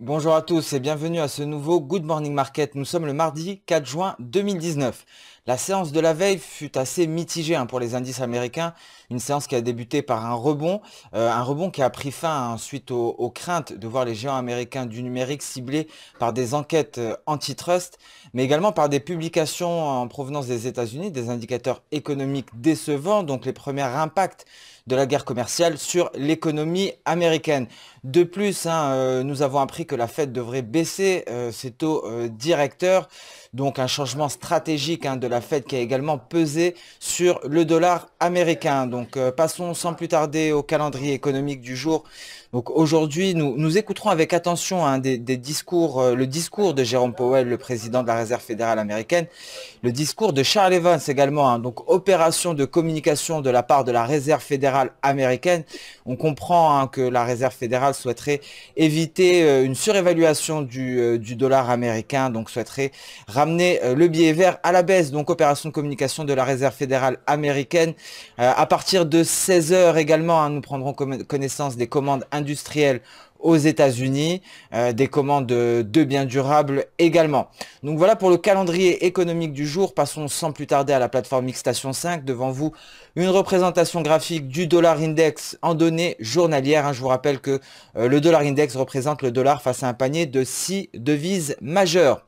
Bonjour à tous et bienvenue à ce nouveau Good Morning Market. Nous sommes le mardi 4 juin 2019. La séance de la veille fut assez mitigée hein, pour les indices américains, une séance qui a débuté par un rebond, euh, un rebond qui a pris fin suite aux, craintes de voir les géants américains du numérique ciblés par des enquêtes euh, antitrust, mais également par des publications en provenance des États-Unis, des indicateurs économiques décevants, donc les premiers impacts de la guerre commerciale sur l'économie américaine. De plus, hein, euh, nous avons appris que la Fed devrait baisser ses taux directeurs. Donc un changement stratégique hein, de la Fed qui a également pesé sur le dollar américain. Donc euh, passons sans plus tarder au calendrier économique du jour donc aujourd'hui, nous, nous écouterons avec attention hein, des, discours, euh, le discours de Jérôme Powell, le président de la Réserve fédérale américaine, le discours de Charles Evans également, hein. donc opération de communication de la part de la Réserve fédérale américaine. On comprend hein, que la Réserve fédérale souhaiterait éviter euh, une surévaluation euh, du, dollar américain, donc souhaiterait ramener le billet vert à la baisse, donc opération de communication de la Réserve fédérale américaine. à partir de 16h également, nous prendrons connaissance des commandes industriels aux États-Unis, euh, des commandes de, biens durables également. Donc voilà pour le calendrier économique du jour. Passons sans plus tarder à la plateforme Xtation 5. Devant vous, une représentation graphique du dollar index en données journalières. Hein, je vous rappelle que euh, le dollar index représente le dollar face à un panier de six devises majeures.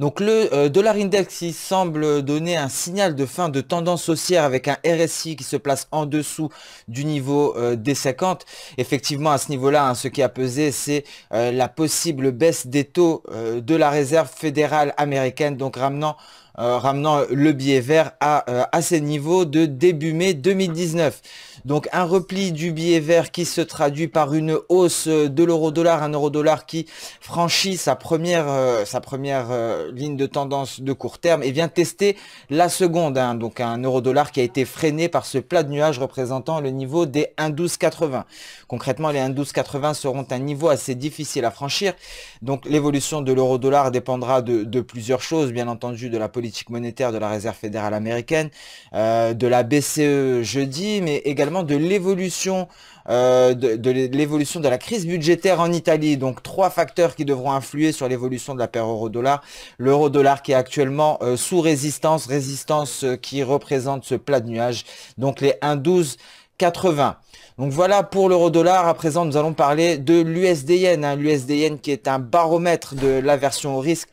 Donc le euh, dollar index, il semble donner un signal de fin de tendance haussière avec un RSI qui se place en dessous du niveau euh, des 50. Effectivement, à ce niveau-là, hein, ce qui a pesé, c'est euh, la possible baisse des taux de la réserve fédérale américaine, donc ramenant euh, ramenant le billet vert euh, à, ses niveaux de début mai 2019. Donc un repli du billet vert qui se traduit par une hausse de l'euro-dollar, un euro-dollar qui franchit sa première, euh, sa première ligne de tendance de court terme et vient tester la seconde. Hein. donc un euro-dollar qui a été freiné par ce plat de nuages représentant le niveau des 1,1280. Concrètement, les 1,1280 seront un niveau assez difficile à franchir. Donc l'évolution de l'euro-dollar dépendra de, de plusieurs choses, bien entendu de la politique monétaire de la Réserve fédérale américaine, euh, de la BCE jeudi, mais également de l'évolution euh, de, l'évolution de la crise budgétaire en Italie. Donc trois facteurs qui devront influer sur l'évolution de la paire euro-dollar. L'euro-dollar qui est actuellement euh, sous résistance, résistance qui représente ce plat de nuages, donc les 1,1280. Donc voilà pour l'euro-dollar. À présent, nous allons parler de l'USDN. Hein, L'USDN qui est un baromètre de l'aversion au risque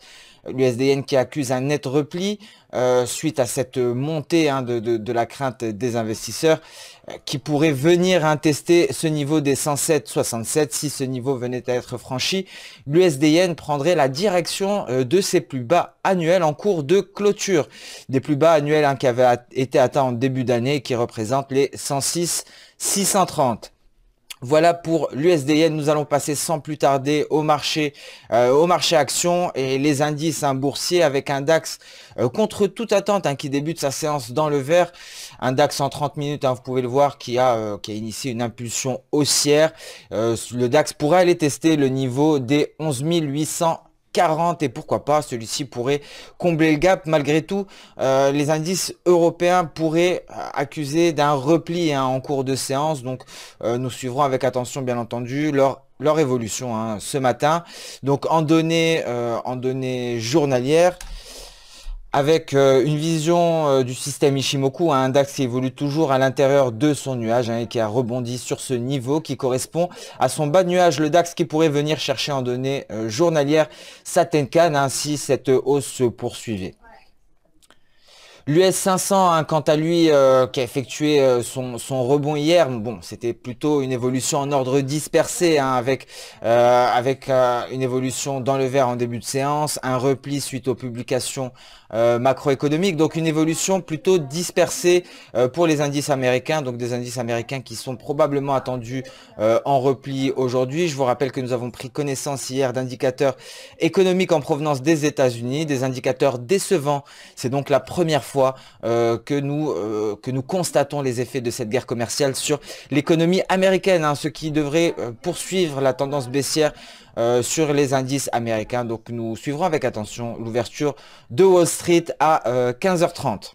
l'USDN qui accuse un net repli euh, suite à cette montée hein, de, de, la crainte des investisseurs euh, qui pourrait venir tester ce niveau des 107,67 si ce niveau venait à être franchi. L'USDN prendrait la direction euh, de ses plus bas annuels en cours de clôture. Des plus bas annuels hein, qui avaient été atteints en début d'année qui représentent les 106,630. Voilà pour l'USDN, nous allons passer sans plus tarder au marché, euh, au marché action et les indices un hein, boursiers avec un DAX euh, contre toute attente hein, qui débute sa séance dans le vert. Un DAX en 30 minutes, hein, vous pouvez le voir, qui a, euh, qui a initié une impulsion haussière. le DAX pourrait aller tester le niveau des 11 800. 40 et pourquoi pas celui-ci pourrait combler le gap malgré tout euh, les indices européens pourraient euh, accuser d'un repli hein, en cours de séance donc euh, nous suivrons avec attention bien entendu leur leur évolution hein, ce matin donc en données en données journalières avec euh, une vision euh, du système Ishimoku, un DAX qui évolue toujours à l'intérieur de son nuage hein, et qui a rebondi sur ce niveau qui correspond à son bas nuage, le DAX qui pourrait venir chercher en données euh, journalières sa ainsi cette hausse se poursuivait. L'US 500, hein, quant à lui, euh, qui a effectué euh, son, rebond hier, bon, c'était plutôt une évolution en ordre dispersé, hein, avec, euh, avec une évolution dans le vert en début de séance, un repli suite aux publications macroéconomiques, donc une évolution plutôt dispersée pour les indices américains, donc des indices américains qui sont probablement attendus en repli aujourd'hui. Je vous rappelle que nous avons pris connaissance hier d'indicateurs économiques en provenance des États-Unis, des indicateurs décevants. C'est donc la première fois fois euh, que, nous, euh, que nous constatons les effets de cette guerre commerciale sur l'économie américaine, hein, ce qui devrait euh, poursuivre la tendance baissière sur les indices américains. Donc nous suivrons avec attention l'ouverture de Wall Street à 15h30.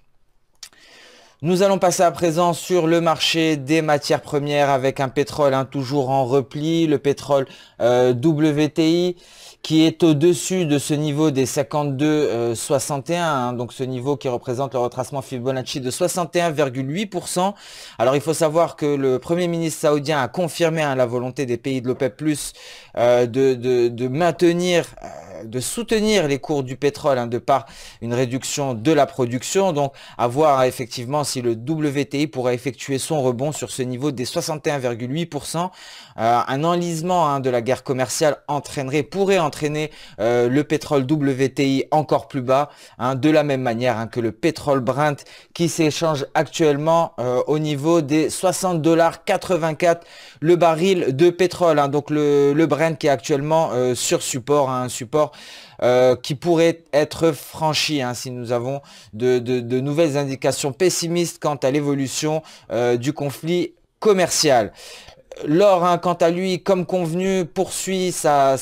Nous allons passer à présent sur le marché des matières premières avec un pétrole hein, toujours en repli, le pétrole euh, WTI qui est au-dessus de ce niveau des 52,61, 61 euh, hein, donc ce niveau qui représente le retracement Fibonacci de 61,8%. Alors il faut savoir que le Premier ministre saoudien a confirmé hein, la volonté des pays de l'OPEP+, e euh, de, maintenir, de soutenir les cours du pétrole de par une réduction de la production, donc avoir effectivement si le WTI pourrait effectuer son rebond sur ce niveau des 61,8%. Euh, un enlisement hein, de la guerre commerciale entraînerait, pourrait entraîner euh, le pétrole WTI encore plus bas, hein, de la même manière hein, que le pétrole Brent qui s'échange actuellement euh, au niveau des 60,84$ le baril de pétrole. donc le, Brent qui est actuellement sur support, un support qui pourrait être franchi si nous avons de nouvelles indications pessimistes quant à l'évolution euh, du conflit commercial. L'or, hein, quant à lui, comme convenu, poursuit sa,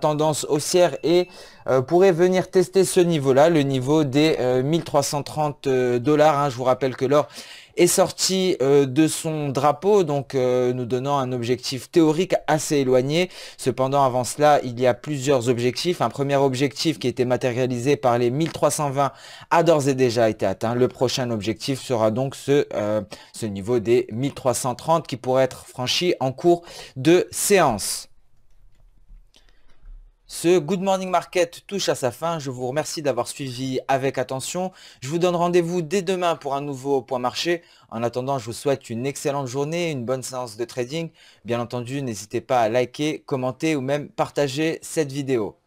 tendance haussière et euh, pourrait venir tester ce niveau-là, le niveau des 1330 euh, dollars. Hein. Je vous rappelle que l'or est sorti euh, de son drapeau, donc euh, nous donnant un objectif théorique assez éloigné. Cependant, avant cela, il y a plusieurs objectifs. Un premier objectif qui a été matérialisé par les 1320 a d'ores et déjà été atteint. Le prochain objectif sera donc ce, euh, ce niveau des 1330 qui pourrait être franchi en cours de séance. Ce Good Morning Market touche à sa fin. Je vous remercie d'avoir suivi avec attention. Je vous donne rendez-vous dès demain pour un nouveau point marché. En attendant, je vous souhaite une excellente journée, une bonne séance de trading. Bien entendu, n'hésitez pas à liker, commenter ou même partager cette vidéo.